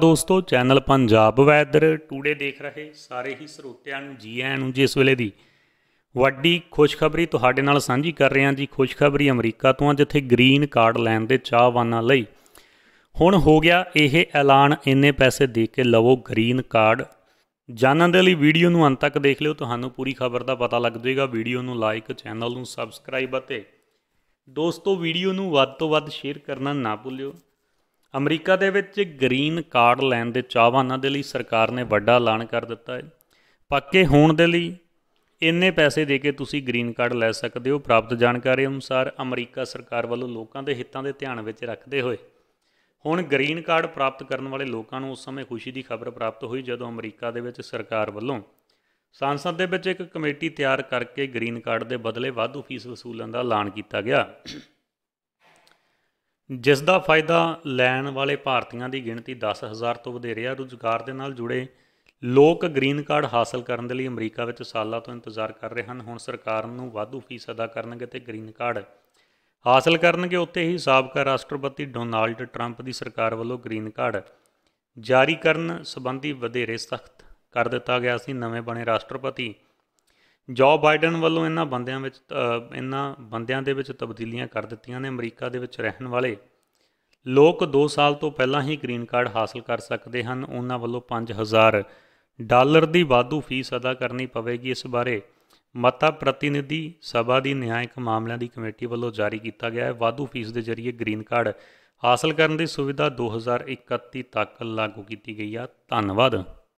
ਦੋਸਤੋ channel Punjab weather today ਦੇਖ ਰਹੇ ਸਾਰੇ ਹੀ ਸਰੋਤਿਆਂ ਨੂੰ ਜੀ ਆਇਆਂ ਨੂੰ ਜਿਸ ਵੇਲੇ ਦੀ ਵੱਡੀ ਖੁਸ਼ਖਬਰੀ ਤੁਹਾਡੇ ਨਾਲ ਸਾਂਝੀ ਕਰ ਰਹੇ ਹਾਂ ਜੀ ਖੁਸ਼ਖਬਰੀ ਅਮਰੀਕਾ ਤੋਂ ਜਿੱਥੇ ਗ੍ਰੀਨ ਕਾਰਡ ਲੈਣ ਦੇ ਚਾਹਵਾਨਾਂ ਲਈ ਹੁਣ ਹੋ ਗਿਆ ਇਹ ਐਲਾਨ ਇੰਨੇ ਪੈਸੇ ਦੇ ਕੇ ਲਵੋ ਗ੍ਰੀਨ ਕਾਰਡ ਜਾਣਨ ਦੇ ਲਈ ਵੀਡੀਓ ਨੂੰ ਅੰਤ ਤੱਕ ਦੇਖ ਲਿਓ ਤੁਹਾਨੂੰ ਪੂਰੀ ਖਬਰ ਦਾ ਪਤਾ ਲੱਗ ਜਾਏਗਾ ਵੀਡੀਓ ਨੂੰ ਲਾਈਕ ਚੈਨਲ ਨੂੰ ਸਬਸਕ੍ਰਾਈਬ ਅਤੇ ਦੋਸਤੋ ਵੀਡੀਓ ਨੂੰ ਵੱਧ ਤੋਂ ਵੱਧ ਸ਼ੇਅਰ ਕਰਨਾ ਨਾ ਭੁੱਲਿਓ ਅਮਰੀਕਾ ਦੇ ਵਿੱਚ ਗ੍ਰੀਨ ਕਾਰਡ ਲੈਣ ਦੇ ਚਾਹਵਾਨਾਂ ਦੇ ਲਈ ਸਰਕਾਰ ਨੇ ਵੱਡਾ ਐਲਾਨ ਕਰ ਦਿੱਤਾ ਹੈ ਪੱਕੇ ਹੋਣ ਦੇ ਲਈ ਇੰਨੇ ਪੈਸੇ ਦੇ ਕੇ ਤੁਸੀਂ ਗ੍ਰੀਨ ਕਾਰਡ ਲੈ ਸਕਦੇ ਹੋ ਪ੍ਰਾਪਤ ਜਾਣਕਾਰੀ ਅਨੁਸਾਰ ਅਮਰੀਕਾ ਸਰਕਾਰ ਵੱਲੋਂ ਲੋਕਾਂ ਦੇ ਹਿੱਤਾਂ ਦੇ ਧਿਆਨ ਵਿੱਚ ਰੱਖਦੇ ਹੋਏ ਹੁਣ ਗ੍ਰੀਨ ਕਾਰਡ ਪ੍ਰਾਪਤ ਕਰਨ ਵਾਲੇ ਲੋਕਾਂ ਨੂੰ ਉਸ ਸਮੇਂ ਖੁਸ਼ੀ ਦੀ ਖਬਰ ਪ੍ਰਾਪਤ ਹੋਈ ਜਦੋਂ ਅਮਰੀਕਾ ਦੇ ਵਿੱਚ ਸਰਕਾਰ ਵੱਲੋਂ ਸੰਸਦ ਦੇ ਵਿੱਚ ਇੱਕ ਕਮੇਟੀ ਤਿਆਰ ਕਰਕੇ ਗ੍ਰੀਨ ਕਾਰਡ ਦੇ ਬਦਲੇ ਵਾਧੂ ਫੀਸ ਵਸੂਲਣ ਦਾ ਐਲਾਨ ਕੀਤਾ ਗਿਆ ਜਿਸ ਦਾ ਫਾਇਦਾ ਲੈਣ ਵਾਲੇ ਭਾਰਤੀਆਂ ਦੀ ਗਿਣਤੀ 10000 ਤੋਂ ਵਧੇਰੇ ਆ ਰੁਜ਼ਗਾਰ ਦੇ ਨਾਲ ਜੁੜੇ ਲੋਕ ਗ੍ਰੀਨ ਕਾਰਡ ਹਾਸਲ ਕਰਨ ਦੇ ਲਈ ਅਮਰੀਕਾ ਵਿੱਚ ਸਾਲਾਂ ਤੋਂ ਇੰਤਜ਼ਾਰ ਕਰ ਰਹੇ ਹਨ ਹੁਣ ਸਰਕਾਰ ਨੂੰ ਵਾਧੂ ਫੀਸ ਅਦਾ ਕਰਨਗੇ ਤੇ ਗ੍ਰੀਨ ਕਾਰਡ ਹਾਸਲ ਕਰਨਗੇ ਉੱਤੇ ਹੀ ਸਾਬਕਾ ਰਾਸ਼ਟਰਪਤੀ ਡੋਨਾਲਡ ਟਰੰਪ ਦੀ ਸਰਕਾਰ ਵੱਲੋਂ ਗ੍ਰੀਨ ਕਾਰਡ ਜਾਰੀ ਕਰਨ ਸੰਬੰਧੀ ਵਧੇਰੇ ਸਖਤ ਕਰ ਦਿੱਤਾ ਗਿਆ ਸੀ ਨਵੇਂ ਬਣੇ ਰਾਸ਼ਟਰਪਤੀ ਜੋ ਬਾਈਡਨ ਵੱਲੋਂ ਇਹਨਾਂ ਬੰਦਿਆਂ ਵਿੱਚ ਇਹਨਾਂ ਬੰਦਿਆਂ ਦੇ ਵਿੱਚ ਤਬਦੀਲੀਆਂ ਕਰ ਦਿੱਤੀਆਂ ਨੇ ਅਮਰੀਕਾ ਦੇ ਵਿੱਚ ਰਹਿਣ ਵਾਲੇ ਲੋਕ 2 ਸਾਲ ਤੋਂ ਪਹਿਲਾਂ ਹੀ ਗ੍ਰੀਨ ਕਾਰਡ ਹਾਸਲ ਕਰ ਸਕਦੇ ਹਨ ਉਹਨਾਂ ਵੱਲੋਂ 5000 ਡਾਲਰ ਦੀ ਵਾਧੂ ਫੀਸ ਅਦਾ ਕਰਨੀ ਪਵੇਗੀ ਇਸ ਬਾਰੇ ਮਤਾ ਪ੍ਰਤੀਨਿਧੀ ਸਭਾ ਦੀ ਨਿਆਇਕ ਮਾਮਲਿਆਂ ਦੀ ਕਮੇਟੀ ਵੱਲੋਂ ਜਾਰੀ ਕੀਤਾ ਗਿਆ ਹੈ ਵਾਧੂ ਫੀਸ ਦੇ ਜ਼ਰੀਏ ਗ੍ਰੀਨ ਕਾਰਡ ਹਾਸਲ ਕਰਨ ਦੀ ਸੁਵਿਧਾ 2031 ਤੱਕ ਲਾਗੂ ਕੀਤੀ ਗਈ ਆ ਧੰਨਵਾਦ